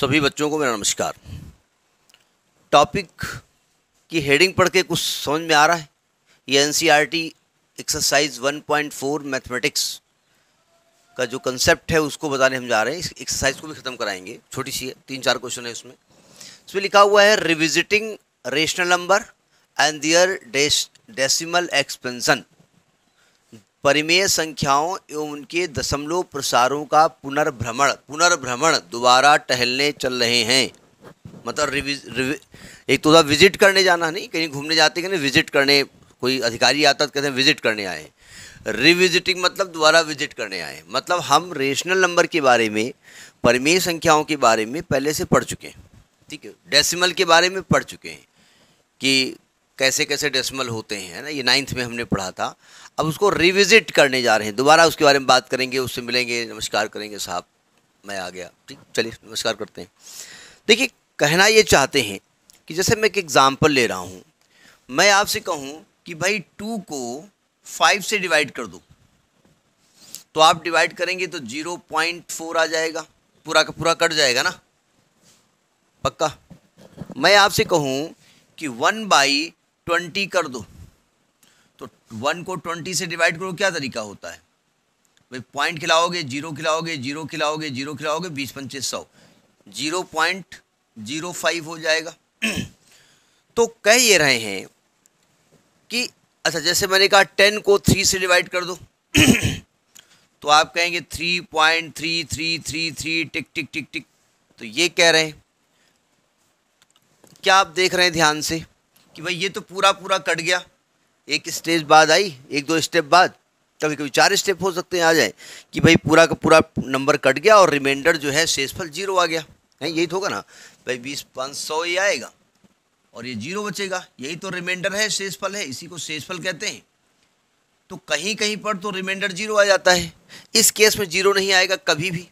सभी बच्चों को मेरा नमस्कार टॉपिक की हेडिंग पढ़ के कुछ समझ में आ रहा है ये एन एक्सरसाइज 1.4 मैथमेटिक्स का जो कंसेप्ट है उसको बताने हम जा रहे हैं इस एक्सरसाइज को भी ख़त्म कराएंगे छोटी सी है तीन चार क्वेश्चन है उसमें इसमें लिखा हुआ है revisiting rational number and their decimal expansion परिमेय संख्याओं एवं उनके दशमलव प्रसारों का पुनर्भ्रमण पुनर्भ्रमण दोबारा टहलने चल रहे हैं मतलब रिविज रिवि, एक तो विजिट करने जाना नहीं कहीं घूमने जाते कहीं विजिट करने कोई अधिकारी आता तो कहते हैं विजिट करने आए रिविजिटिंग मतलब दोबारा विजिट करने आए मतलब हम रेशनल नंबर के बारे में परिमेय संख्याओं के बारे में पहले से पढ़ चुके हैं ठीक है डेसिमल के बारे में पढ़ चुके हैं कि कैसे कैसे डेसिमल होते हैं ना ये नाइन्थ में हमने पढ़ा था अब उसको रिविज़िट करने जा रहे हैं दोबारा उसके बारे में बात करेंगे उससे मिलेंगे नमस्कार करेंगे साहब मैं आ गया ठीक चलिए नमस्कार करते हैं देखिए कहना ये चाहते हैं कि जैसे मैं एक एग्ज़ाम्पल ले रहा हूँ मैं आपसे कहूँ कि भाई टू को फाइव से डिवाइड कर दो तो आप डिवाइड करेंगे तो जीरो पॉइंट फोर आ जाएगा पूरा का पूरा कट जाएगा ना पक्का मैं आपसे कहूँ कि वन बाई ट्वेंटी कर दो वन को ट्वेंटी से डिवाइड करो क्या तरीका होता है भाई पॉइंट खिलाओगे जीरो खिलाओगे जीरो खिलाओगे जीरो खिलाओगे बीस पंचीस सौ जीरो पॉइंट जीरो फाइव हो जाएगा तो कह ये रहे हैं कि अच्छा जैसे मैंने कहा टेन को थ्री से डिवाइड कर दो तो आप कहेंगे three point three three three three tick tick tick tick तो ये कह रहे हैं क्या आप देख रहे हैं ध्यान से कि भाई ये तो पूरा पूरा कट गया एक स्टेज बाद आई एक दो स्टेप बाद कभी कभी चार स्टेप हो सकते हैं आ जाए कि भाई पूरा का पूरा नंबर कट गया और रिमाइंडर जो है शेषफल जीरो आ गया है यही तो होगा ना भाई बीस पाँच सौ ये आएगा और ये जीरो बचेगा यही तो रिमाइंडर है शेषफल है इसी को शेषफल कहते हैं तो कहीं कहीं पर तो रिमाइंडर जीरो आ जाता है इस केस में जीरो नहीं आएगा कभी भी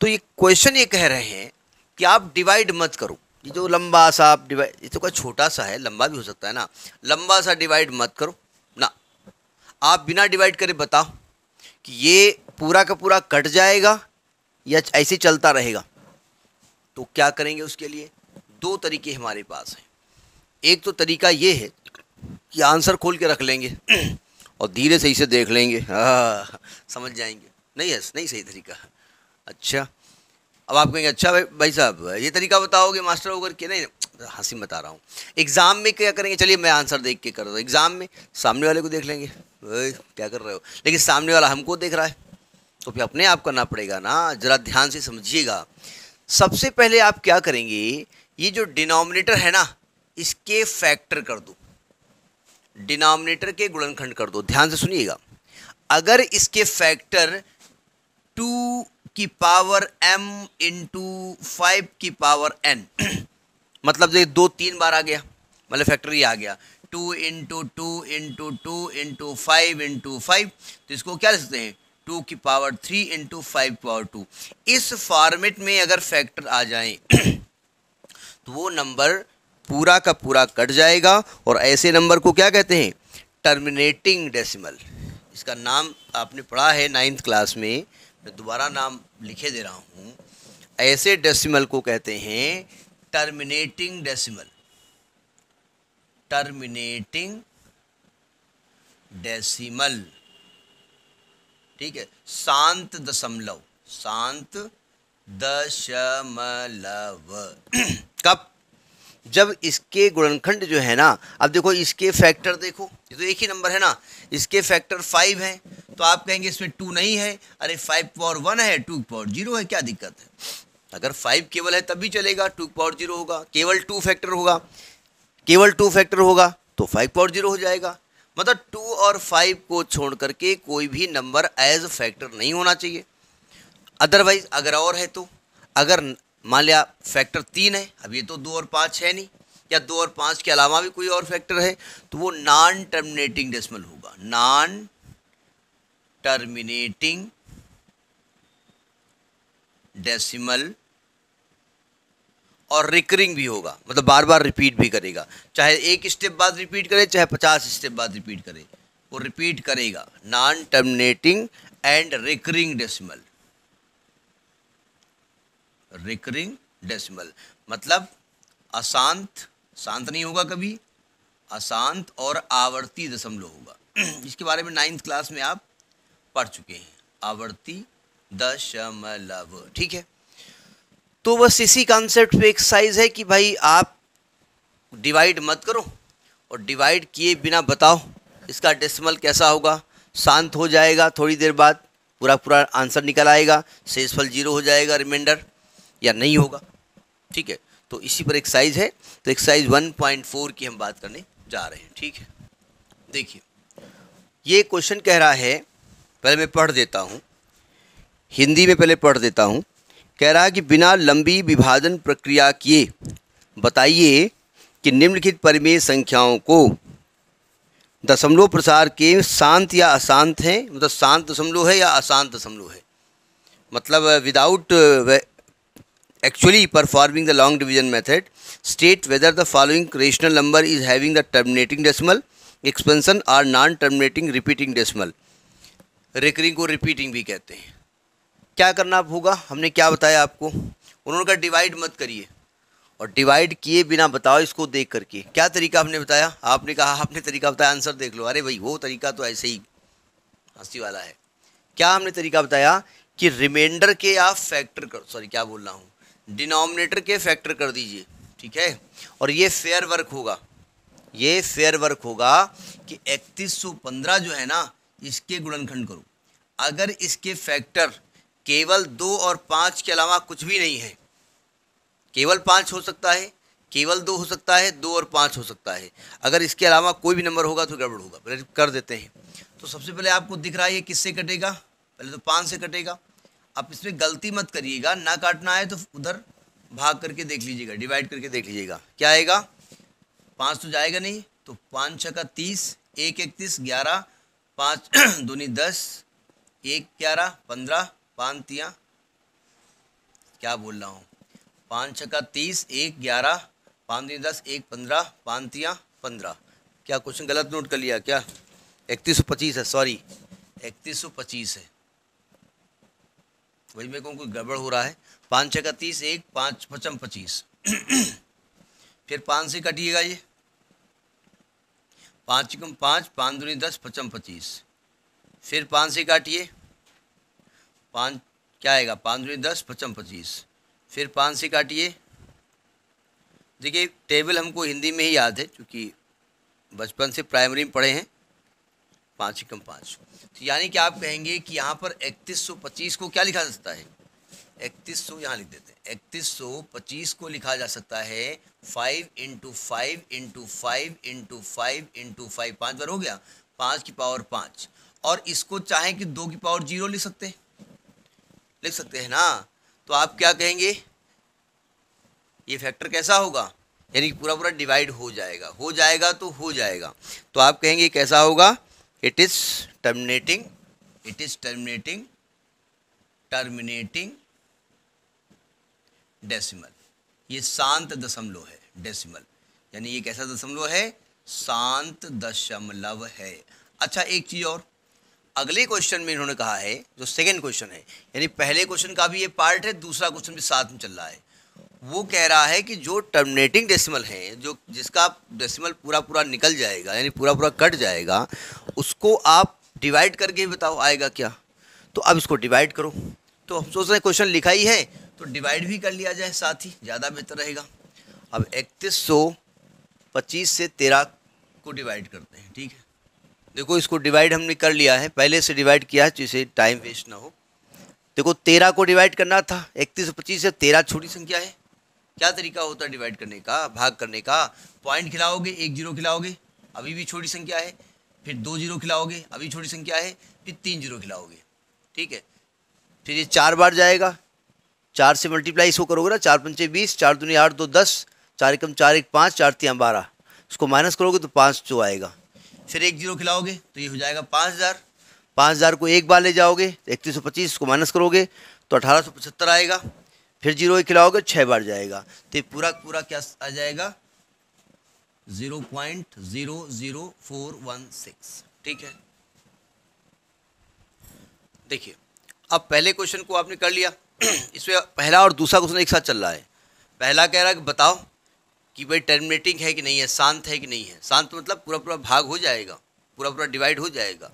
तो ये क्वेश्चन ये कह रहे हैं कि आप डिवाइड मत करो ये जो लंबा सा आप डिवाइड ये तो क्या छोटा सा है लंबा भी हो सकता है ना लंबा सा डिवाइड मत करो ना आप बिना डिवाइड करे बताओ कि ये पूरा का पूरा कट जाएगा या ऐसे चलता रहेगा तो क्या करेंगे उसके लिए दो तरीके हमारे पास हैं एक तो तरीका ये है कि आंसर खोल के रख लेंगे और धीरे से इसे देख लेंगे हाँ समझ जाएंगे नहीं है नहीं सही तरीका अच्छा अब आप कहेंगे अच्छा भाई भाई साहब ये तरीका बताओगे मास्टर होकर के नहीं हंसी बता रहा हूँ एग्ज़ाम में क्या करेंगे चलिए मैं आंसर देख के कर रहा हूँ एग्ज़ाम में सामने वाले को देख लेंगे क्या कर रहे हो लेकिन सामने वाला हमको देख रहा है तो फिर अपने आप करना पड़ेगा ना ज़रा ध्यान से समझिएगा सबसे पहले आप क्या करेंगे ये जो डिनोमिनेटर है ना इसके फैक्टर कर दो डिनोमिनेटर के गुणनखंड कर दो ध्यान से सुनिएगा अगर इसके फैक्टर टू की पावर एम इंटू फाइव की पावर एन मतलब ये दो तीन बार आ गया मतलब फैक्ट्री आ गया two into two into two into five into five तो इसको क्या लिख सकते हैं टू की power three into five power two इस फॉर्मेट में अगर फैक्टर आ जाए तो वो नंबर पूरा का पूरा कट जाएगा और ऐसे नंबर को क्या कहते हैं टर्मिनेटिंग डेसिमल इसका नाम आपने पढ़ा है नाइन्थ क्लास में मैं दोबारा नाम लिखे दे रहा हूँ ऐसे डेसिमल को कहते हैं टर्मिनेटिंग डेसिमल टर्मिनेटिंग डेसिमल ठीक है शांत दशमलव शांत दशमलव कब जब इसके गुणनखंड जो है ना अब देखो इसके फैक्टर देखो ये तो एक ही नंबर है ना इसके फैक्टर फाइव हैं तो आप कहेंगे इसमें टू नहीं है अरे फाइव पावर वन है टू पावर जीरो है क्या दिक्कत है अगर फाइव केवल है तभी चलेगा टू पावर जीरो होगा केवल टू फैक्टर होगा केवल टू फैक्टर होगा तो फाइव पावर जीरो हो जाएगा मतलब टू और फाइव को छोड़ करके कोई भी नंबर एज फैक्टर नहीं होना चाहिए अदरवाइज अगर और है तो अगर मान लिया फैक्टर तीन है अब ये तो दो और पाँच है नहीं या दो और पाँच के अलावा भी कोई और फैक्टर है तो वो नॉन टर्मिनेटिंग डेसिमल होगा नॉन terminating डेसिमल और रिकरिंग भी होगा मतलब बार बार रिपीट भी करेगा चाहे एक स्टेप बाद रिपीट करे चाहे पचास स्टेप बाद रिपीट करे वो रिपीट करेगा non terminating and recurring decimal recurring decimal मतलब अशांत शांत नहीं होगा कभी अशांत और आवर्ती दशमलव होगा इसके बारे में नाइन्थ क्लास में आप पढ़ चुके हैं आवर्ती दशमलव ठीक है तो बस इसी कॉन्सेप्ट पे एक्सरसाइज है कि भाई आप डिवाइड मत करो और डिवाइड किए बिना बताओ इसका डेसिमल कैसा होगा शांत हो जाएगा थोड़ी देर बाद पूरा पूरा आंसर निकल आएगा शेषफल जीरो हो जाएगा रिमाइंडर या नहीं होगा ठीक है तो इसी पर एक्सरसाइज है तो एक्सरसाइज 1.4 की हम बात करने जा रहे हैं ठीक है देखिए ये क्वेश्चन कह रहा है पहले मैं पढ़ देता हूँ हिंदी में पहले पढ़ देता हूँ कह रहा है कि बिना लंबी विभाजन प्रक्रिया किए बताइए कि निम्नलिखित परिमेय संख्याओं को दशमलव प्रसार के शांत या अशांत हैं मतलब शांत दशमलव है या अशांत दशमलव है मतलब without actually performing the long division method state whether the following rational number is having the terminating decimal expansion और non terminating repeating decimal recurring को रिपीटिंग भी कहते हैं क्या करना होगा हमने क्या बताया आपको उन्होंने कहा डिवाइड मत करिए और डिवाइड किए बिना बताओ इसको देख करके क्या तरीका हमने बताया आपने कहा आपने तरीका बताया आंसर देख लो अरे भाई वो तरीका तो ऐसे ही हंसी वाला है क्या हमने तरीका बताया कि रिमाइंडर के आप फैक्टर कर सॉरी क्या बोल रहा हूँ डिनोमिनेटर के फैक्टर कर दीजिए ठीक है और ये फेयर वर्क होगा ये फेयर वर्क होगा कि इकतीस जो है ना इसके गुणनखंड करो अगर इसके फैक्टर केवल दो और पाँच के अलावा कुछ भी नहीं है केवल पाँच हो सकता है केवल दो हो सकता है दो और पाँच हो सकता है अगर इसके अलावा कोई भी नंबर होगा तो गड़बड़ होगा पहले कर देते हैं तो सबसे पहले आपको दिख रहा है ये किससे कटेगा पहले तो पाँच से कटेगा आप इसमें गलती मत करिएगा ना काटना है तो उधर भाग करके देख लीजिएगा डिवाइड करके देख लीजिएगा क्या आएगा पाँच तो जाएगा नहीं तो पाँच छः का तीस एक इकतीस ग्यारह पाँच दूनी दस एक ग्यारह पंद्रह पाँतियाँ क्या बोल रहा हूँ पाँच छक्का तीस एक ग्यारह पाँच दूनी दस एक पंद्रह पाँतियाँ पंद्रह क्या क्वेश्चन गलत नोट कर लिया क्या इकतीस सौ पच्चीस है सॉरी इकतीस सौ पच्चीस है वही मेरे को कोई गड़बड़ हो रहा है पाँच छक्का तीस एक पाँच पचम पच्चीस फिर पाँच से कटिएगा ये पाँच कम पाँच पाँच दूनी दस पचम पच्चीस फिर पाँच से काटिए पाँच क्या आएगा पाँच दूनी दस पचम पच्चीस फिर पाँच से काटिए देखिए टेबल हमको हिंदी में ही याद है क्योंकि बचपन से प्राइमरी में पढ़े हैं पाँच कम पाँच तो यानी कि आप कहेंगे कि यहाँ पर इकतीस सौ पच्चीस को क्या लिखा सकता है इकतीस सौ यहाँ लिख देते हैं इकतीस सौ पच्चीस को लिखा जा सकता है five into five into five into five into five पाँच बार हो गया पाँच की पावर पाँच और इसको चाहें कि दो की पावर जीरो लिख सकते हैं लिख सकते हैं ना तो आप क्या कहेंगे ये फैक्टर कैसा होगा यानी कि पूरा पूरा डिवाइड हो जाएगा हो जाएगा तो हो जाएगा तो आप कहेंगे कैसा होगा it is terminating it is terminating terminating decimal ये शांत दशमलव है डेसिमल यानी ये कैसा दशमलव है शांत दशमलव है अच्छा एक चीज़ और अगले क्वेश्चन में इन्होंने कहा है जो सेकंड क्वेश्चन है यानी पहले क्वेश्चन का भी ये पार्ट है दूसरा क्वेश्चन भी साथ में चल रहा है वो कह रहा है कि जो टर्मिनेटिंग डेसिमल है जो जिसका डेसिमल पूरा पूरा निकल जाएगा यानी पूरा पूरा कट जाएगा उसको आप डिवाइड करके बताओ आएगा क्या तो अब इसको डिवाइड करो तो हम सोच रहे हैं क्वेश्चन लिखा ही है तो डिवाइड भी कर लिया जाए साथ ही ज़्यादा बेहतर रहेगा अब इकतीस सौ पच्चीस से तेरह को डिवाइड करते हैं ठीक है देखो इसको डिवाइड हमने कर लिया है पहले से डिवाइड किया है जिसे टाइम वेस्ट ना हो देखो तेरह को डिवाइड करना था इकतीस सौ पच्चीस से तेरह छोटी संख्या है क्या तरीका होता है डिवाइड करने का भाग करने का पॉइंट खिलाओगे एक जीरो खिलाओगे अभी भी छोटी संख्या है फिर दो जीरो खिलाओगे अभी छोटी संख्या है फिर तीन जीरो खिलाओगे ठीक है फिर ये चार बार जाएगा चार से मल्टीप्लाई इसको करोगे ना चार पंचे बीस चार दुनिया आठ दो दस चार एकम चार एक पाँच चार तीन बारह इसको माइनस करोगे तो पाँच जो आएगा फिर एक जीरो खिलाओगे तो ये हो जाएगा पाँच हज़ार पाँच हज़ार को एक बार ले जाओगे तो इकतीस सौ पच्चीस उसको माइनस करोगे तो अठारह सौ पचहत्तर आएगा फिर जीरो एक खिलाओगे छः बार जाएगा तो ये पूरा पूरा क्या आ जाएगा zero point zero zero four one six ठीक है देखिए अब पहले क्वेश्चन को आपने कर लिया इसमें पहला और दूसरा क्वेश्चन एक साथ चल रहा है पहला कह रहा है कि बताओ कि भाई टर्मिनेटिंग है कि नहीं है शांत है कि नहीं है शांत तो मतलब पूरा पूरा भाग हो जाएगा पूरा पूरा डिवाइड हो जाएगा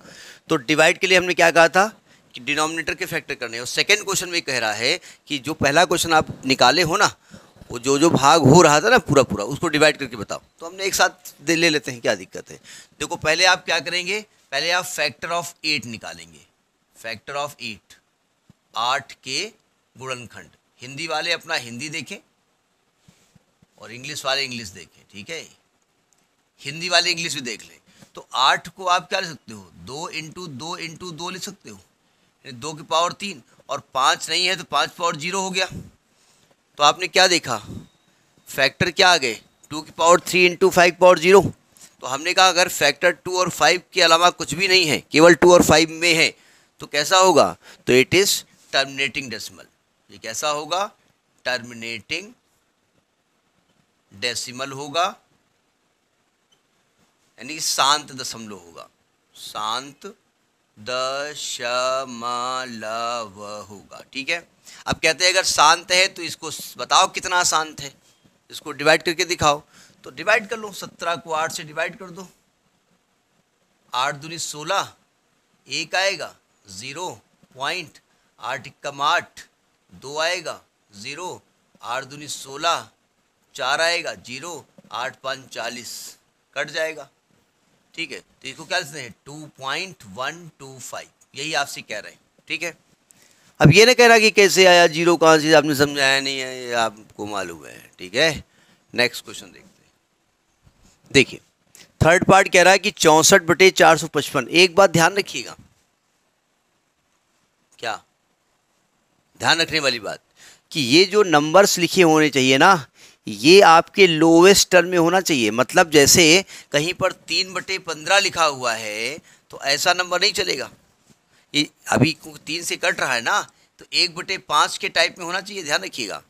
तो डिवाइड के लिए हमने क्या कहा था कि डिनोमिनेटर के फैक्टर करने और सेकेंड क्वेश्चन में कह रहा है कि जो पहला क्वेश्चन आप निकाले हो ना वो जो जो भाग हो रहा था ना पूरा पूरा उसको डिवाइड करके बताओ तो हमने एक साथ दे ले लेते हैं क्या दिक्कत है देखो पहले आप क्या करेंगे पहले आप फैक्टर ऑफ एट निकालेंगे फैक्टर ऑफ एट आठ के गुड़नखंड हिंदी वाले अपना हिंदी देखें और इंग्लिश वाले इंग्लिश देखें ठीक है हिंदी वाले इंग्लिश भी देख लें तो आठ को आप क्या लिख सकते हो दो इंटू दो इंटू दो लिख सकते हो दो की पावर तीन और पाँच नहीं है तो पाँच पावर जीरो हो गया तो आपने क्या देखा फैक्टर क्या आ गए टू की power three into five power zero तो हमने कहा अगर फैक्टर टू और फाइव के अलावा कुछ भी नहीं है केवल टू और फाइव में है तो कैसा होगा तो इट इज़ टर्मिनेटिंग डेसिमल ये कैसा होगा टर्मिनेटिंग डेसिमल होगा यानी शांत दशमलव होगा शांत दशमलव होगा ठीक है अब कहते हैं अगर शांत है तो इसको बताओ कितना शांत है इसको डिवाइड करके दिखाओ तो डिवाइड कर लो सत्रह को आठ से डिवाइड कर दो आठ दूनी सोलह एक आएगा ज़ीरो पॉइंट आठ इक्कम आठ दो आएगा ज़ीरो आठ दूनी सोलह चार आएगा जीरो आठ पाँच चालीस कट जाएगा ठीक है तो इसको क्या लिखते हैं two point one two five यही आपसे कह रहे हैं ठीक है अब ये ना कह रहा कि कैसे आया जीरो कहाँ से आपने समझाया नहीं है ये आपको मालूम है ठीक है नेक्स्ट क्वेश्चन देखते हैं देखिए थर्ड पार्ट कह रहा है कि चौंसठ बटे चार सौ पचपन एक बात ध्यान रखिएगा ध्यान रखने वाली बात कि ये जो नंबर्स लिखे होने चाहिए ना ये आपके लोवेस्ट टर्म में होना चाहिए मतलब जैसे कहीं पर तीन बटे पंद्रह लिखा हुआ है तो ऐसा नंबर नहीं चलेगा ये अभी तीन से कट रहा है ना तो एक बटे पाँच के टाइप में होना चाहिए ध्यान रखिएगा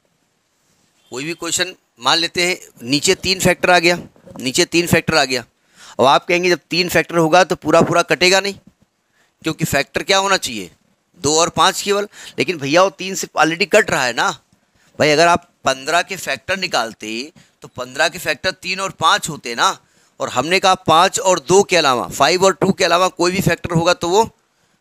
कोई भी क्वेश्चन मान लेते हैं नीचे तीन फैक्टर आ गया नीचे तीन फैक्टर आ गया अब आप कहेंगे जब तीन फैक्टर होगा तो पूरा पूरा कटेगा नहीं क्योंकि फैक्टर क्या होना चाहिए दो और पाँच केवल लेकिन भैया वो तीन सिर्फ ऑलरेडी कट रहा है ना भाई अगर आप पंद्रह के फैक्टर निकालते तो पंद्रह के फैक्टर तीन और पाँच होते ना और हमने कहा पाँच और दो के अलावा फाइव और टू के अलावा कोई भी फैक्टर होगा तो वो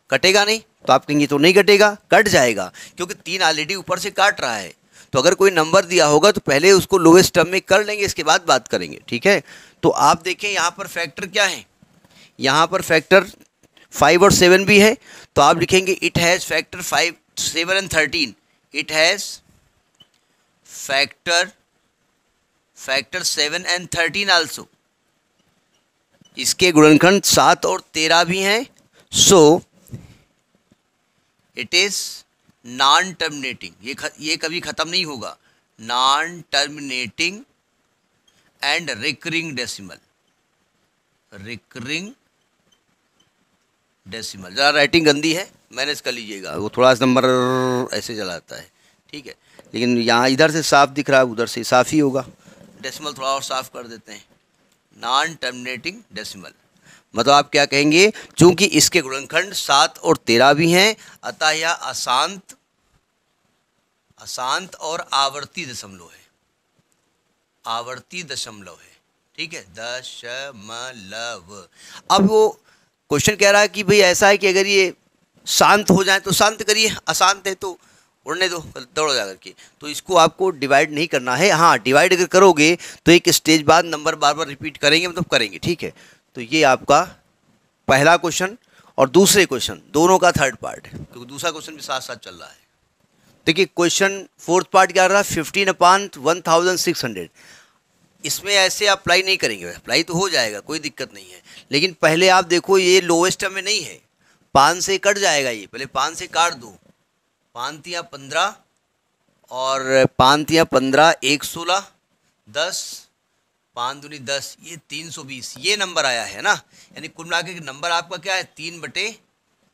कटेगा नहीं तो आप कहेंगे तो नहीं कटेगा कट जाएगा क्योंकि तीन ऑलरेडी ऊपर से काट रहा है तो अगर कोई नंबर दिया होगा तो पहले उसको लोवेस्ट टर्म में कर लेंगे इसके बाद बात करेंगे ठीक है तो आप देखें यहाँ पर फैक्टर क्या है यहाँ पर फैक्टर फाइव और सेवन भी है तो आप लिखेंगे it has factor five seven and thirteen it has factor factor seven and thirteen also इसके गुणनखंड सात और तेरह भी हैं so it is non terminating ये ख, ये कभी ख़त्म नहीं होगा non terminating and recurring decimal recurring decimal ज़रा राइटिंग गंदी है मैनेज कर लीजिएगा वो थोड़ा सा नंबर ऐसे चलाता है ठीक है लेकिन यहाँ इधर से साफ दिख रहा है उधर से साफ ही होगा डेसिमल थोड़ा और साफ कर देते हैं नॉन टर्मिनेटिंग डेसिमल मतलब आप क्या कहेंगे चूंकि इसके गुणनखंड सात और तेरह भी हैं अतः यह अशांत अशांत और आवर्ती दशमलव है आवर्ती दशमलव है ठीक है दशमलव अब वो क्वेश्चन कह रहा है कि भाई ऐसा है कि अगर ये शांत हो जाए तो शांत करिए अशांत है तो उड़ने दो दौड़ जाकर के तो इसको आपको डिवाइड नहीं करना है हाँ डिवाइड अगर करोगे तो एक स्टेज बाद नंबर बार बार रिपीट करेंगे मतलब करेंगे ठीक है तो ये आपका पहला क्वेश्चन और दूसरे क्वेश्चन दोनों का थर्ड पार्ट क्योंकि दूसरा क्वेश्चन भी साथ साथ चल रहा है देखिए क्वेश्चन फोर्थ पार्ट क्या रहा है fifteen upon one thousand six hundred इसमें ऐसे अप्लाई नहीं करेंगे अप्लाई तो हो जाएगा कोई दिक्कत नहीं है लेकिन पहले आप देखो ये लोवेस्ट में नहीं है पाँच से कट जाएगा ये पहले पाँच से काट दो पानतियाँ पंद्रह और पानतिया पंद्रह एक सोलह दस पाँच दूनी दस ये तीन सौ बीस ये नंबर आया है ना यानी कुल मिला के नंबर आपका क्या है तीन बटे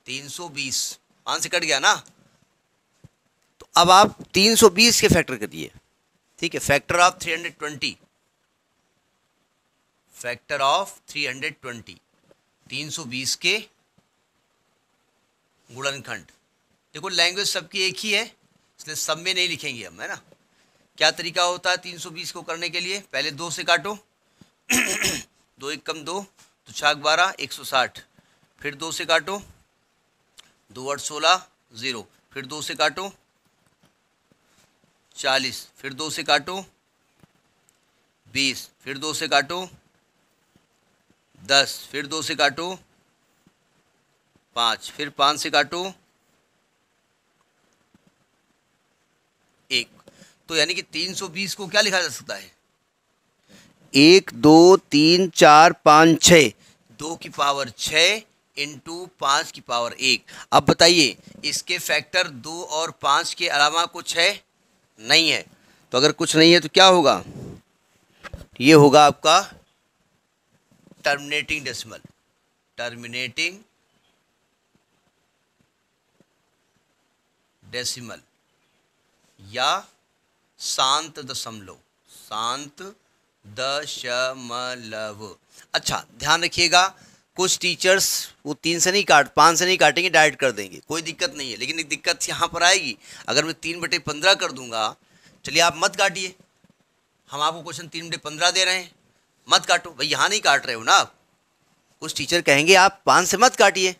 तीन सौ बीस पाँच से कट गया ना तो अब आप तीन सौ बीस के फैक्टर करिए ठीक है factor of three hundred twenty factor of 320 320 के गुणनखंड देखो लैंग्वेज सबकी एक ही है इसलिए सब में नहीं लिखेंगे हम है ना क्या तरीका होता है 320 को करने के लिए पहले दो से काटो दो एक कम दो तो छाक बारह एक सौ साठ फिर दो से काटो दो आठ सोलह ज़ीरो फिर दो से काटो चालीस फिर दो से काटो बीस फिर दो से काटो दस फिर दो से काटो पाँच फिर पाँच से काटो एक तो यानी कि तीन सौ बीस को क्या लिखा जा सकता है एक दो तीन चार पाँच छ दो की पावर छ इंटू पाँच की पावर एक अब बताइए इसके फैक्टर दो और पाँच के अलावा कुछ है नहीं है तो अगर कुछ नहीं है तो क्या होगा ये होगा आपका terminating decimal terminating डेसिमल या शांत दशमलव शांत दशमलव अच्छा ध्यान रखिएगा कुछ टीचर्स वो तीन से नहीं काट पाँच से नहीं काटेंगे डायरेक्ट कर देंगे कोई दिक्कत नहीं है लेकिन एक दिक्कत यहाँ पर आएगी अगर मैं तीन बटे पंद्रह कर दूंगा चलिए आप मत काटिए हम आपको क्वेश्चन तीन बटे पंद्रह दे रहे हैं मत काटो भाई यहाँ नहीं काट रहे हो ना आप कुछ टीचर कहेंगे आप पाँच से मत काटिए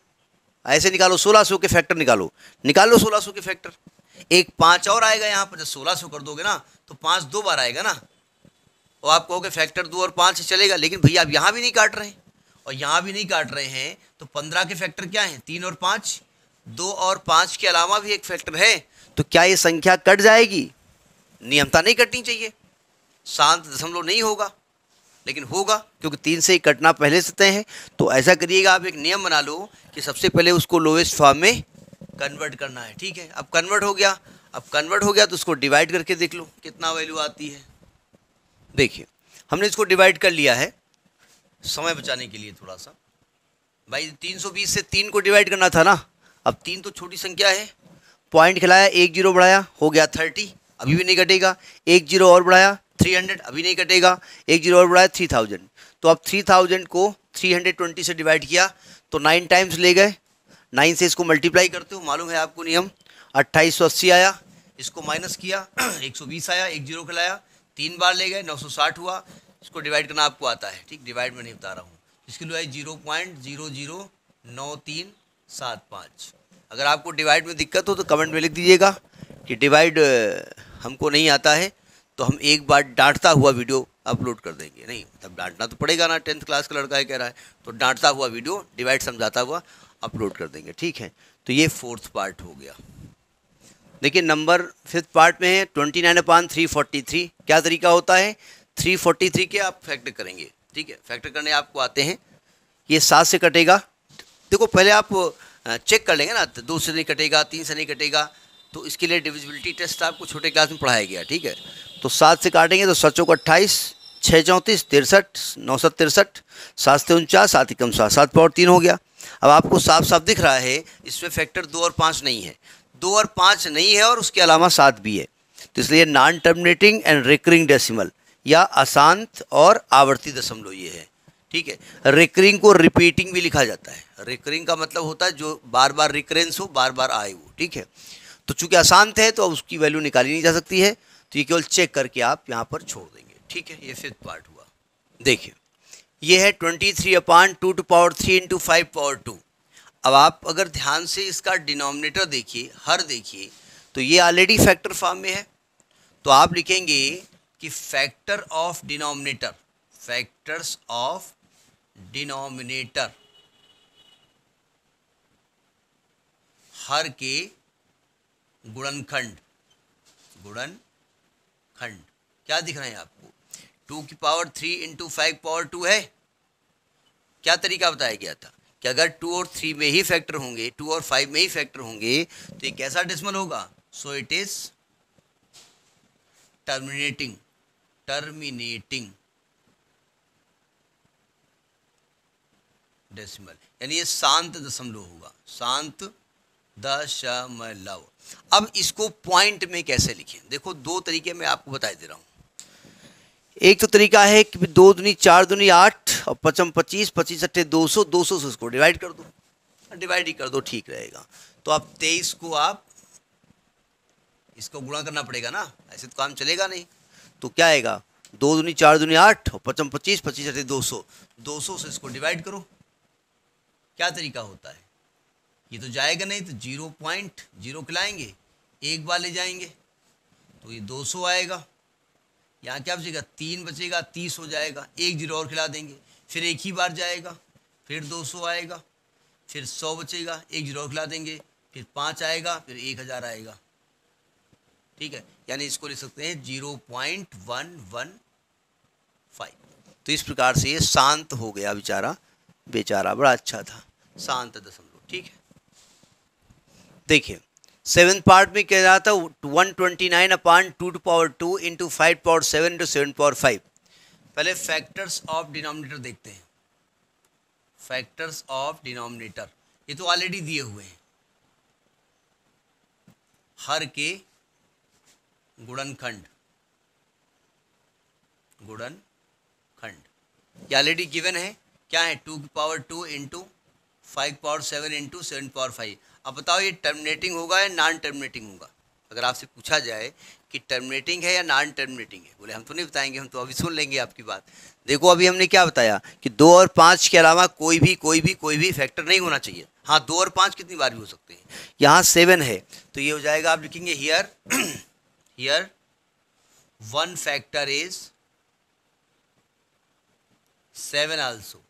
ऐसे निकालो सोलह सौ के फैक्टर निकालो निकालो सोलह सौ के फैक्टर एक पाँच और आएगा यहाँ पर जब सोलह सौ कर दोगे ना तो पाँच दो बार आएगा ना और आप कहोगे फैक्टर दो और पाँच चलेगा लेकिन भैया आप यहाँ भी नहीं काट रहे और यहाँ भी नहीं काट रहे हैं तो पंद्रह के फैक्टर क्या हैं तीन और पाँच दो और पाँच के अलावा भी एक फैक्टर है तो क्या ये संख्या कट जाएगी नियमता नहीं कटनी चाहिए शांत दशमलव नहीं होगा लेकिन होगा क्योंकि तीन से ही कटना पहले से तय है तो ऐसा करिएगा आप एक नियम बना लो कि सबसे पहले उसको लोवेस्ट फॉर्म में कन्वर्ट करना है ठीक है अब कन्वर्ट हो गया अब कन्वर्ट हो गया तो उसको डिवाइड करके देख लो कितना वैल्यू आती है देखिए हमने इसको डिवाइड कर लिया है समय बचाने के लिए थोड़ा सा भाई 320 से तीन को डिवाइड करना था ना अब तीन तो छोटी संख्या है पॉइंट खिलाया एक जीरो बढ़ाया हो गया थर्टी अभी भी नहीं घटेगा एक जीरो और बढ़ाया थ्री हंड्रेड अभी नहीं कटेगा एक जीरो और बढ़ाया थ्री थाउजेंड तो अब थ्री थाउजेंड को थ्री हंड्रेड ट्वेंटी से डिवाइड किया तो नाइन टाइम्स ले गए नाइन से इसको मल्टीप्लाई करते हो मालूम है आपको नियम अट्ठाईस सौ अस्सी आया इसको माइनस किया एक सौ बीस आया एक जीरो खिलाया तीन बार ले गए नौ सौ साठ हुआ इसको डिवाइड करना आपको आता है ठीक डिवाइड में नहीं बता रहा हूँ इसके लिए जीरो पॉइंट जीरो जीरो नौ तीन सात पाँच अगर आपको डिवाइड में दिक्कत हो तो कमेंट में लिख दीजिएगा कि डिवाइड हमको नहीं आता है तो हम एक बार डांटता हुआ वीडियो अपलोड कर देंगे नहीं मतलब डांटना तो पड़ेगा ना टेंथ क्लास का लड़का है कह रहा है तो डांटता हुआ वीडियो डिवाइड समझाता हुआ अपलोड कर देंगे ठीक है तो ये फोर्थ पार्ट हो गया देखिए नंबर फिफ्थ पार्ट में है twenty nine upon three forty three क्या तरीका होता है थ्री फोर्टी थ्री के आप फैक्टर करेंगे ठीक है फैक्टर करने आपको आते हैं ये सात से कटेगा देखो पहले आप चेक कर लेंगे ना दो से नहीं कटेगा तीन से नहीं कटेगा तो इसके लिए डिविजिबिलिटी टेस्ट आपको छोटे क्लास में पढ़ाया गया ठीक है तो सात से काटेंगे तो सचों को अट्ठाईस छः चौंतीस तिरसठ नौ सौ तिरसठ सात से उनचास सात कम सात सात पावर तीन हो गया अब आपको साफ साफ दिख रहा है इसमें फैक्टर दो और पाँच नहीं है दो और पाँच नहीं है और उसके अलावा सात भी है तो इसलिए non terminating and recurring decimal या अशांत और आवर्ती दशमलव ये है ठीक है रिकरिंग को रिपीटिंग भी लिखा जाता है रिकरिंग का मतलब होता है जो बार बार रिकरेंस हो बार बार आए वो ठीक है तो चूंकि अशांत है तो अब उसकी वैल्यू निकाली नहीं जा सकती है तो ये केवल चेक करके आप यहाँ पर छोड़ देंगे ठीक है ये फिफ्थ पार्ट हुआ देखिए ये है twenty three upon two two power three into five power two अब आप अगर ध्यान से इसका डिनोमिनेटर देखिए हर देखिए तो ये ऑलरेडी फैक्टर फॉर्म में है तो आप लिखेंगे कि factor of denominator factors of denominator हर के गुणनखंड गुणनखंड खंड क्या दिख रहा है आपको टू की power three into five power two है क्या तरीका बताया गया था कि अगर टू और थ्री में ही फैक्टर होंगे टू और फाइव में ही फैक्टर होंगे तो ये कैसा डेसिमल होगा so it is terminating terminating decimal यानी ये शांत दशमलव होगा शांत दशमलव अब इसको पॉइंट में कैसे लिखें देखो दो तरीके मैं आपको बता दे रहा हूँ एक तो तरीका है कि दो दुनी चार दुनी आठ और पचम पच्चीस पच्चीस अट्ठे दो सौ दो सौ से उसको डिवाइड कर दो डिवाइड ही कर दो ठीक रहेगा तो आप तेईस को आप इसको गुणा करना पड़ेगा ना ऐसे तो काम चलेगा नहीं तो क्या आएगा दो दुनी चार दुनी आठ और पचम पच्चीस पच्चीस अट्ठे दो सौ दो सौ से इसको डिवाइड करो क्या तरीका होता है ये तो जाएगा नहीं तो जीरो पॉइंट जीरो खिलाएंगे एक बार ले जाएंगे तो ये दो सौ आएगा यहाँ क्या बचेगा तीन बचेगा तीस हो जाएगा एक जीरो और खिला देंगे फिर एक ही बार जाएगा फिर दो सौ आएगा फिर सौ बचेगा एक जीरो और खिला देंगे फिर पाँच आएगा फिर एक हज़ार आएगा ठीक है यानी इसको ले सकते हैं zero point one one five तो इस प्रकार से ये शांत हो गया बेचारा बेचारा बड़ा अच्छा था शांत दशमलव ठीक है देखिए सेवन पार्ट में क्या रहा था one twenty nine upon two two power two into five power seven into seven power five पहले फैक्टर्स ऑफ डिनोमिनेटर देखते हैं फैक्टर्स ऑफ डिनोमिनेटर ये तो ऑलरेडी दिए हुए हैं हर के गुणनखंड गुणन खंड ये ऑलरेडी गिवन है क्या है two power two into five power seven into seven power five अब बताओ ये टर्मिनेटिंग होगा या नॉन टर्मिनेटिंग होगा अगर आपसे पूछा जाए कि टर्मिनेटिंग है या नॉन टर्मिनेटिंग है बोले हम तो नहीं बताएंगे हम तो अभी सुन लेंगे आपकी बात देखो अभी हमने क्या बताया कि दो और पाँच के अलावा कोई भी कोई भी कोई भी फैक्टर नहीं होना चाहिए हाँ दो और पाँच कितनी बार भी हो सकते हैं यहाँ सेवन है तो ये हो जाएगा आप लिखेंगे here here one factor is seven also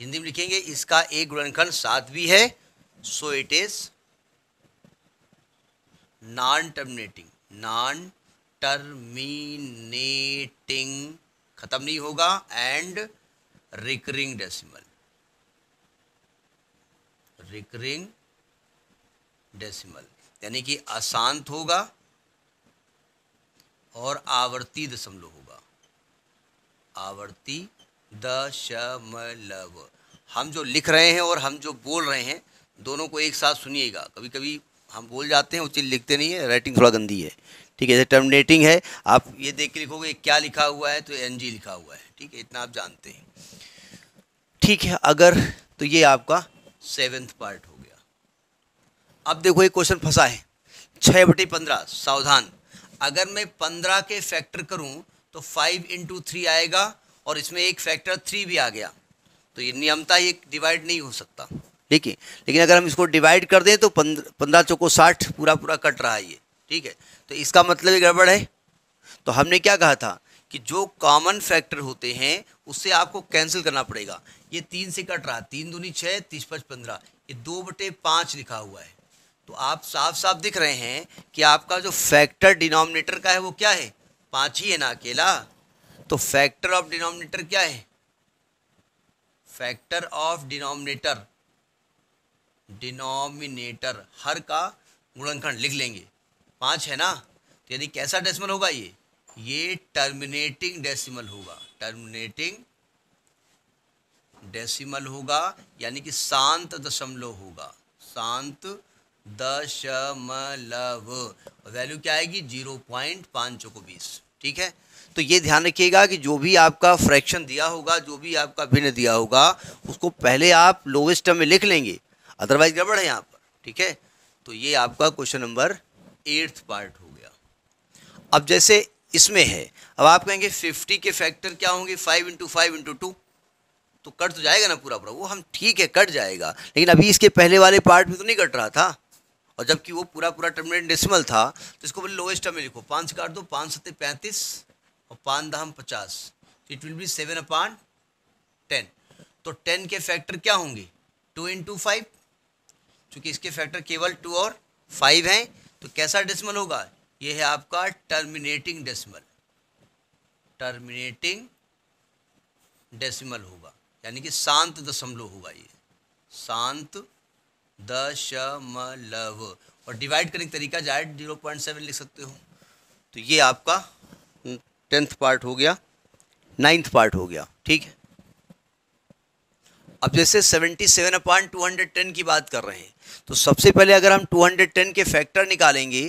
Hindi में लिखेंगे इसका एक गुणनखंड सात भी है so it is non terminating non terminating खत्म नहीं होगा and recurring decimal recurring decimal यानी कि अशांत होगा और आवर्ती दशमलव होगा आवर्ती दशमलव हम जो लिख रहे हैं और हम जो बोल रहे हैं दोनों को एक साथ सुनिएगा कभी कभी हम बोल जाते हैं वो चीज़ लिखते नहीं है राइटिंग थोड़ा गंदी है ठीक है जैसे टर्मिनेटिंग है आप ये देख के लिखोगे क्या लिखा हुआ है तो एन लिखा हुआ है ठीक है इतना आप जानते हैं ठीक है अगर तो ये आपका सेवेंथ पार्ट हो गया अब देखो ये क्वेश्चन फंसा है छः बटे पंद्रह सावधान अगर मैं पंद्रह के फैक्टर करूं तो फाइव इंटू थ्री आएगा और इसमें एक फैक्टर थ्री भी आ गया तो ये नियमता ये डिवाइड नहीं हो सकता ठीक है लेकिन अगर हम इसको डिवाइड कर दें तो पंद्रह चौको साठ पूरा पूरा कट रहा है ये ठीक है तो इसका मतलब ये गड़बड़ है तो हमने क्या कहा था कि जो कॉमन फैक्टर होते हैं उससे आपको कैंसिल करना पड़ेगा ये तीन से कट रहा तीन दूनी छः तीस पच पंद्रह ये दो बटे पाँच लिखा हुआ है तो आप साफ साफ दिख रहे हैं कि आपका जो फैक्टर डिनोमिनेटर का है वो क्या है पाँच ही है ना अकेला तो फैक्टर ऑफ डिनोमिनेटर क्या है फैक्टर ऑफ डिनोमिनेटर डिनोमिनेटर हर का गुणनखंड लिख लेंगे पाँच है ना तो यानी कैसा डेसिमल होगा ये ये टर्मिनेटिंग डेसिमल होगा टर्मिनेटिंग डेसिमल होगा यानी कि शांत दशमलव होगा शांत दशमलव वैल्यू क्या आएगी जीरो पॉइंट पाँच चौको बीस ठीक है तो ये ध्यान रखिएगा कि जो भी आपका फ्रैक्शन दिया होगा जो भी आपका भिन्न दिया होगा उसको पहले आप लोवेस्ट टर्म में लिख लेंगे अदरवाइज गड़बड़ है यहाँ पर ठीक है तो ये आपका क्वेश्चन नंबर एट्थ पार्ट हो गया अब जैसे इसमें है अब आप कहेंगे फिफ्टी के फैक्टर क्या होंगे five into five into two तो कट तो जाएगा ना पूरा पूरा वो हम ठीक है कट जाएगा लेकिन अभी इसके पहले वाले पार्ट में तो नहीं कट रहा था और जबकि वो पूरा पूरा टर्मिनेट डेसिमल था तो इसको बोले लोएस्ट में लिखो पाँच काट दो पाँच सत्य पैंतीस और पाँच दाम पचास it will be seven upon ten तो टेन तो के फैक्टर क्या होंगे टू इंटू फाइव चूँकि इसके फैक्टर केवल टू और फाइव हैं तो कैसा डेसिमल होगा ये है आपका टर्मिनेटिंग डेसिमल टर्मिनेटिंग डेसिमल होगा यानी कि शांत दशमलव होगा ये शांत दशमलव और डिवाइड करने का तरीका जाए जीरो पॉइंट सेवन लिख सकते हो तो ये आपका टेंथ पार्ट हो गया नाइन्थ पार्ट हो गया ठीक है अब जैसे 77 अपॉन टू की बात कर रहे हैं तो सबसे पहले अगर हम 210 के फैक्टर निकालेंगे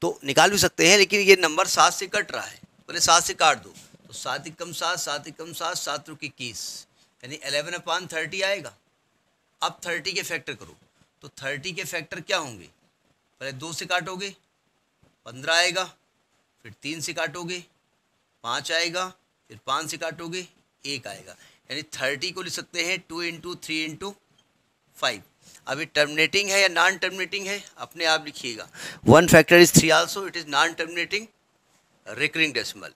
तो निकाल भी सकते हैं लेकिन ये नंबर सात से कट रहा है पहले सात से काट दो तो सात इक्कम सात सात इक्कम सात सात रुक इक्कीस यानी अलेवन अपान थर्टी आएगा अब थर्टी के फैक्टर करो तो थर्टी के फैक्टर क्या होंगे पहले दो से काटोगे पंद्रह आएगा फिर तीन से काटोगे पाँच आएगा फिर पाँच से काटोगे एक आएगा यानी थर्टी को लिख सकते हैं two into three into five अभी टर्मिनेटिंग है या नॉन टर्मिनेटिंग है अपने आप लिखिएगा one factor is three also it is non terminating recurring decimal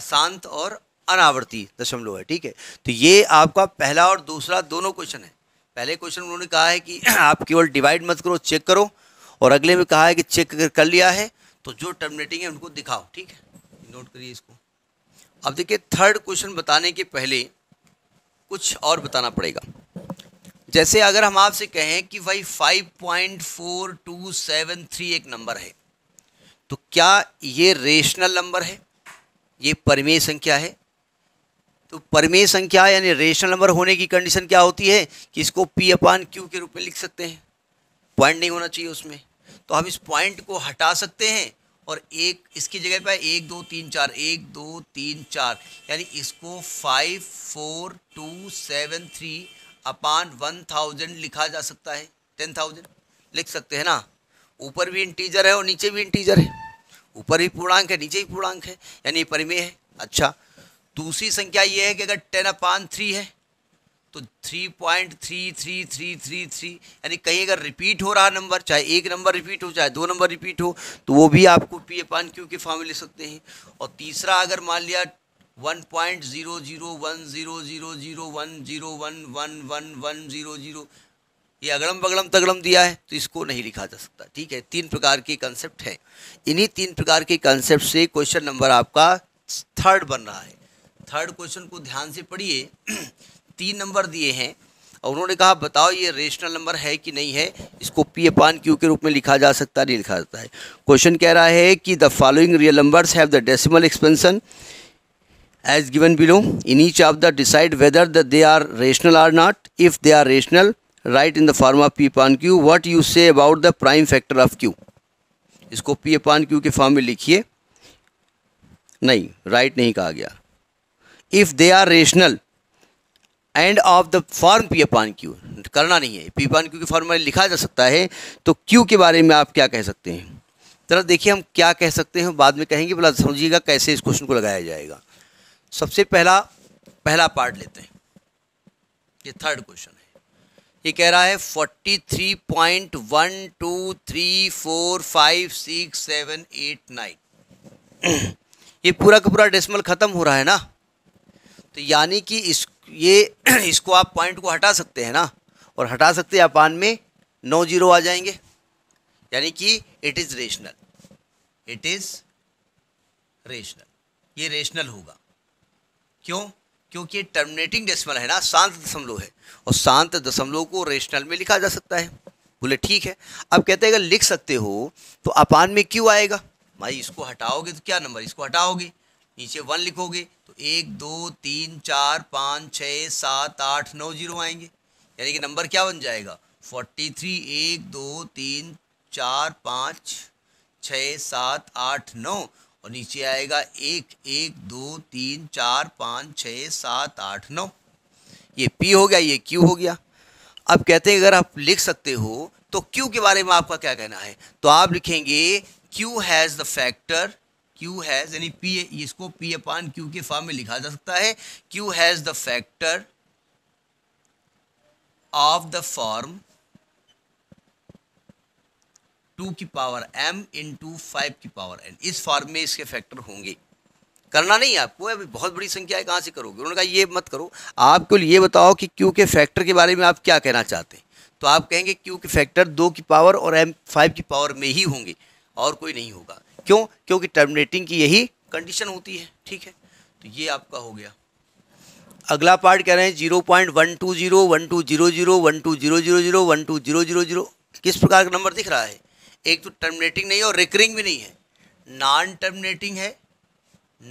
अशांत और अनावर्ती दशमलव है ठीक है तो ये आपका पहला और दूसरा दोनों क्वेश्चन है पहले क्वेश्चन उन्होंने कहा है कि आप केवल डिवाइड मत करो चेक करो और अगले में कहा है कि चेक अगर कर लिया है तो जो टर्मिनेटिंग है उनको दिखाओ ठीक है नोट करिए इसको अब देखिए थर्ड क्वेश्चन बताने के पहले कुछ और बताना पड़ेगा जैसे अगर हम आपसे कहें कि भाई 5.4273 एक नंबर है तो क्या ये रेशनल नंबर है ये परिमेय संख्या है तो परिमेय संख्या यानी रेशनल नंबर होने की कंडीशन क्या होती है कि इसको पी अपान क्यू के रूप में लिख सकते हैं पॉइंट नहीं होना चाहिए उसमें तो हम इस पॉइंट को हटा सकते हैं और एक इसकी जगह पर एक दो तीन चार एक दो तीन चार यानी इसको five four two seven three upon one thousand लिखा जा सकता है टेन थाउजेंड लिख सकते हैं ना ऊपर भी इंटीजर है और नीचे भी इंटीजर है ऊपर भी पूर्णांक है नीचे भी पूर्णांक है यानी परिमेय है अच्छा दूसरी संख्या ये है कि अगर टेन अपान थ्री है तो three point three three three three three यानी कहीं अगर रिपीट हो रहा नंबर चाहे एक नंबर रिपीट हो चाहे दो नंबर रिपीट हो तो वो भी आपको पी अपान क्यू के फॉर्म ले सकते हैं और तीसरा अगर मान लिया one point zero zero one zero zero zero one zero one one one one zero zero ये अगड़म बगड़म तगड़म दिया है तो इसको नहीं लिखा जा सकता ठीक है तीन प्रकार के कंसेप्ट हैं इन्हीं तीन प्रकार के कंसेप्ट से क्वेश्चन नंबर आपका थर्ड बन रहा है थर्ड क्वेश्चन को ध्यान से पढ़िए तीन नंबर दिए हैं और उन्होंने कहा बताओ ये रेशनल नंबर है कि नहीं है इसको पी ए पान क्यू के रूप में लिखा जा सकता है नहीं लिखा जाता है क्वेश्चन कह रहा है कि the following real numbers have the decimal expansion as given below in each of the decide whether the they are rational or not if they are rational right in the form of p upon q what you say about the prime factor of q इसको p upon q के form में लिखिए नहीं right right नहीं कहा गया if they are rational and of the form p upon q करना नहीं है पी पान क्यू के फॉर्म में लिखा जा सकता है तो क्यू के बारे में आप क्या कह सकते हैं तरह देखिए हम क्या कह सकते हैं बाद में कहेंगे बोला समझिएगा कैसे इस क्वेश्चन को लगाया जाएगा सबसे पहला पहला पार्ट लेते हैं ये थर्ड क्वेश्चन है ये कह रहा है forty three point one two three four five six seven eight nine ये पूरा का पूरा डेसिमल ख़त्म हो रहा है ना तो यानी कि इस ये इसको आप पॉइंट को हटा सकते हैं ना और हटा सकते हैं अपान में नौ जीरो आ जाएंगे यानी कि it is rational it is rational ये रेशनल होगा क्यों क्योंकि टर्मिनेटिंग डेसिमल है ना शांत दशमलव है और शांत दशमलव को रेशनल में लिखा जा सकता है बोले ठीक है अब कहते हैं अगर लिख सकते हो तो अपान में क्यों आएगा भाई इसको हटाओगे तो क्या नंबर इसको हटाओगे नीचे वन लिखोगे तो एक दो तीन चार पाँच छः सात आठ नौ जीरो आएंगे यानी कि नंबर क्या बन जाएगा फोर्टी थ्री एक दो तीन चार पाँच छः सात आठ नौ और नीचे आएगा एक एक दो तीन चार पाँच छः सात आठ नौ ये पी हो गया ये क्यू हो गया अब कहते हैं अगर आप लिख सकते हो तो क्यू के बारे में आपका क्या कहना है तो आप लिखेंगे q has the factor q has यानी पी इसको पी अपान क्यू के फॉर्म में लिखा जा सकता है q has the factor of the form two की power m into five की पावर एन इस फॉर्म में इसके फैक्टर होंगे करना नहीं आपको अभी बहुत बड़ी संख्या है कहाँ से करोगे उन्होंने कहा ये मत करो आपको ये बताओ कि क्यू के फैक्टर के बारे में आप क्या कहना चाहते हैं तो आप कहेंगे क्यू के फैक्टर दो की पावर और एम फाइव की पावर में ही होंगे और कोई नहीं होगा क्यों क्योंकि टर्मिनेटिंग की यही कंडीशन होती है ठीक है तो ये आपका हो गया अगला पार्ट कह रहे हैं zero point one two zero one two zero zero one two zero zero zero one two zero zero zero किस प्रकार का नंबर दिख रहा है एक तो टर्मिनेटिंग नहीं है और रिकरिंग भी नहीं है नॉन टर्मिनेटिंग है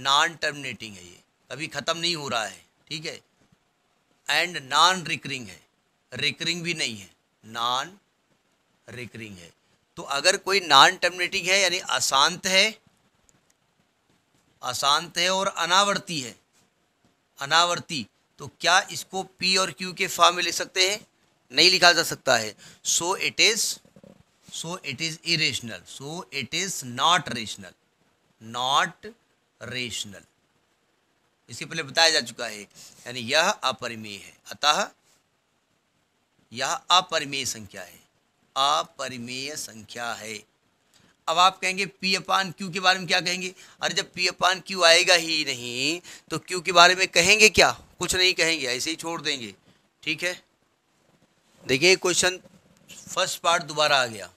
नॉन टर्मिनेटिंग है ये कभी ख़त्म नहीं हो रहा है ठीक है एंड नॉन रिकरिंग है रिकरिंग भी नहीं है नॉन रिकरिंग है तो अगर कोई नॉन टर्मिनेटिंग है यानी अशांत है अशांत है और अनावर्ती है अनावर्ती तो क्या इसको पी और क्यू के फॉर्म में ले सकते हैं नहीं लिखा जा सकता है so it is so it is irrational so it is not rational not rational इसके पहले बताया जा चुका है यानी यह अपरिमेय है अतः यह अपरिमेय संख्या है अपरिमेय संख्या है अब आप कहेंगे पी अपान क्यू के बारे में क्या कहेंगे अरे जब पी अपान क्यू आएगा ही नहीं तो क्यू के बारे में कहेंगे क्या कुछ नहीं कहेंगे ऐसे ही छोड़ देंगे ठीक है देखिए क्वेश्चन फर्स्ट पार्ट दोबारा आ गया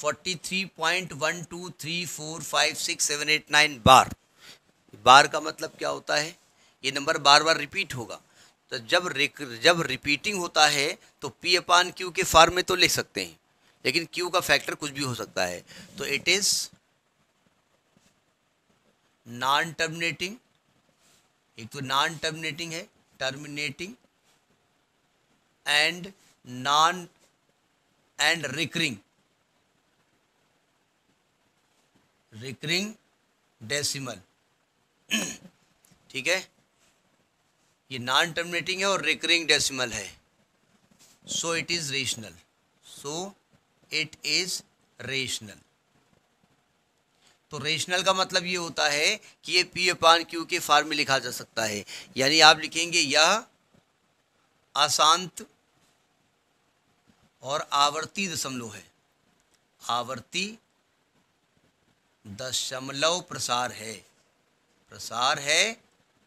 forty three point one two three four five six seven eight nine बार बार का मतलब क्या होता है ये नंबर बार बार रिपीट होगा तो जब जब रिपीटिंग होता है तो पी अपान क्यू के फॉर्म में तो लिख सकते हैं लेकिन क्यू का फैक्टर कुछ भी हो सकता है तो इट इज नॉन टर्मिनेटिंग एक तो नॉन टर्मिनेटिंग है terminating and non and recurring recurring decimal ठीक है ये नॉन टर्मिनेटिंग है और रिकरिंग डेसिमल है so it is rational so it is rational तो रेशनल का मतलब ये होता है कि ये पी अपान क्यू के फॉर्म में लिखा जा सकता है यानी आप लिखेंगे यह अशांत और आवर्ती दशमलव है आवर्ती दशमलव प्रसार है प्रसार है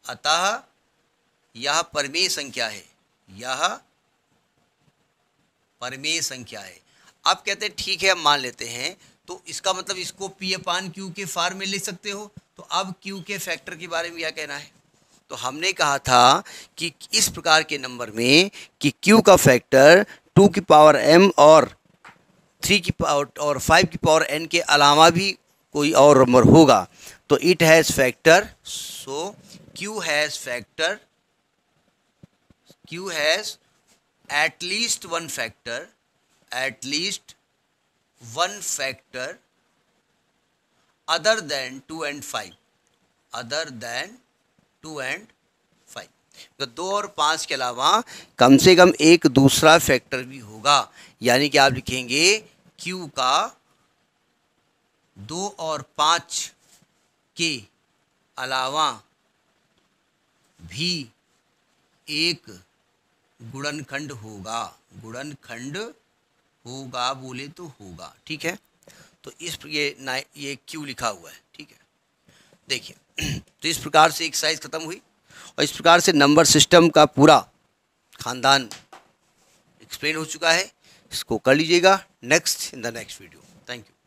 अतः यह परमेय संख्या है यह परमेय संख्या है आप कहते हैं ठीक है हम मान लेते हैं तो इसका मतलब इसको पी अपान क्यू के फार्म में लिख सकते हो तो अब क्यू के फैक्टर के बारे में क्या कहना है तो हमने कहा था कि इस प्रकार के नंबर में कि क्यू का फैक्टर टू की पावर एम और थ्री की पावर और फाइव की पावर एन के अलावा भी कोई और नंबर होगा तो it has factor so q has factor q has at least one factor at least one factor other than 2 and 5 other than 2 and 5 तो दो और पांच के अलावा कम से कम एक दूसरा फैक्टर भी होगा यानी कि आप लिखेंगे Q का दो और पांच के अलावा भी एक गुणनखंड होगा गुणनखंड होगा बोले तो होगा ठीक है तो इस ये ये क्यू लिखा हुआ है ठीक है देखिए तो इस प्रकार से एक्सरसाइज ख़त्म हुई और इस प्रकार से नंबर सिस्टम का पूरा खानदान एक्सप्लेन हो चुका है इसको कर लीजिएगा next in the next video thank you